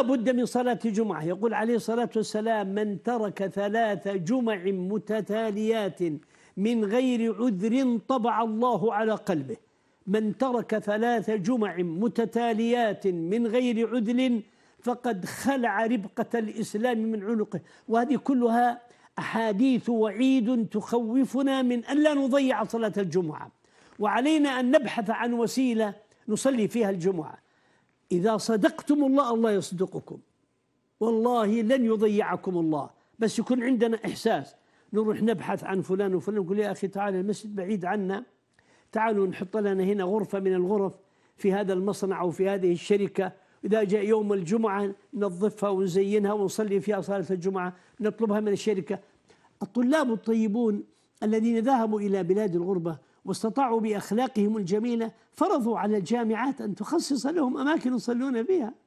لابد من صلاة جمعة يقول عليه الصلاة والسلام من ترك ثلاث جمع متتاليات من غير عذر طبع الله على قلبه من ترك ثلاث جمع متتاليات من غير عذر فقد خلع ربقة الإسلام من عنقه وهذه كلها أحاديث وعيد تخوفنا من أن لا نضيع صلاة الجمعة وعلينا أن نبحث عن وسيلة نصلي فيها الجمعة إذا صدقتم الله الله يصدقكم والله لن يضيعكم الله بس يكون عندنا إحساس نروح نبحث عن فلان وفلان نقول يا أخي تعال المسجد بعيد عنا تعالوا نحط لنا هنا غرفة من الغرف في هذا المصنع أو في هذه الشركة إذا جاء يوم الجمعة ننظفها ونزينها ونصلي فيها صلاة الجمعة نطلبها من الشركة الطلاب الطيبون الذين ذهبوا إلى بلاد الغربة واستطاعوا بأخلاقهم الجميلة فرضوا على الجامعات أن تخصص لهم أماكن يصلون فيها